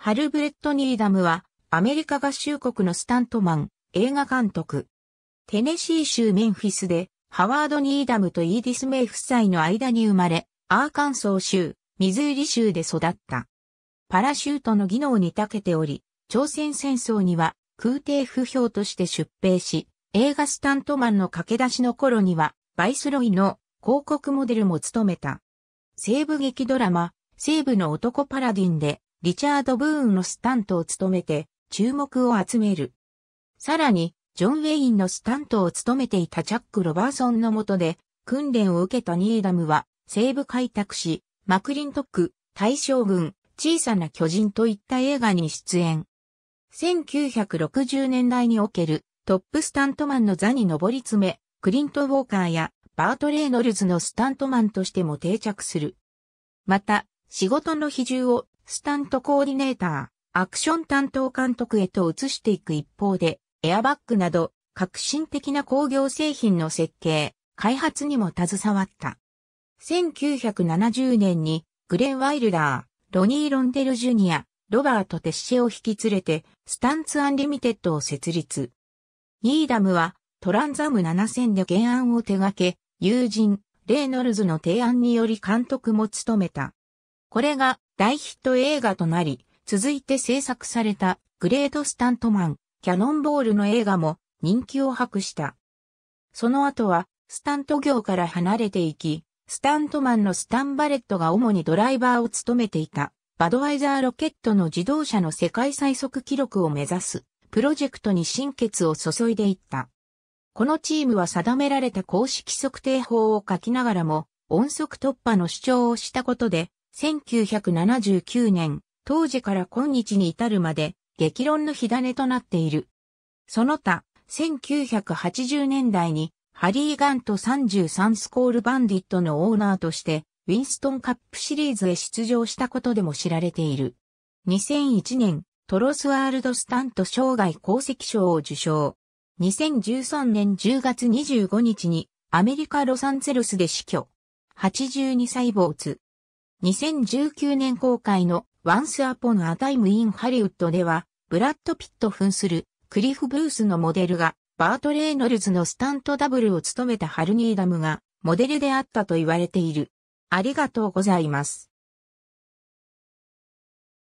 ハルブレット・ニーダムは、アメリカ合衆国のスタントマン、映画監督。テネシー州メンフィスで、ハワード・ニーダムとイーディス・メイ夫妻の間に生まれ、アーカンソー州、ミズーリ州で育った。パラシュートの技能に長けており、朝鮮戦争には空挺不評として出兵し、映画スタントマンの駆け出しの頃には、バイスロイの広告モデルも務めた。西部劇ドラマ、西部の男パラディンで、リチャード・ブーンのスタントを務めて注目を集める。さらに、ジョン・ウェインのスタントを務めていたチャック・ロバーソンの下で訓練を受けたニエダムは西部開拓し、マクリントック、大将軍、小さな巨人といった映画に出演。1960年代におけるトップスタントマンの座に上り詰め、クリント・ウォーカーやバート・レイノルズのスタントマンとしても定着する。また、仕事の比重をスタントコーディネーター、アクション担当監督へと移していく一方で、エアバッグなど革新的な工業製品の設計、開発にも携わった。1970年にグレン・ワイルダー、ロニー・ロンデル・ジュニア、ロバート・テッシェを引き連れて、スタンツ・アンリミテッドを設立。ニーダムは、トランザム7000で原案を手掛け、友人、レイノルズの提案により監督も務めた。これが大ヒット映画となり、続いて制作されたグレートスタントマン、キャノンボールの映画も人気を博した。その後は、スタント業から離れていき、スタントマンのスタンバレットが主にドライバーを務めていた、バドワイザーロケットの自動車の世界最速記録を目指す、プロジェクトに心血を注いでいった。このチームは定められた公式測定法を書きながらも、音速突破の主張をしたことで、1979年、当時から今日に至るまで、激論の火種となっている。その他、1980年代に、ハリー・ガント33スコール・バンディットのオーナーとして、ウィンストンカップシリーズへ出場したことでも知られている。2001年、トロスワールド・スタント生涯功績賞を受賞。2013年10月25日にアメリカ・ロサンゼルスで死去。82歳没。2019年公開の Once Upon a Time in Hollywood では、ブラッド・ピット扮するクリフ・ブースのモデルが、バート・レイノルズのスタントダブルを務めたハルニーダムが、モデルであったと言われている。ありがとうございます。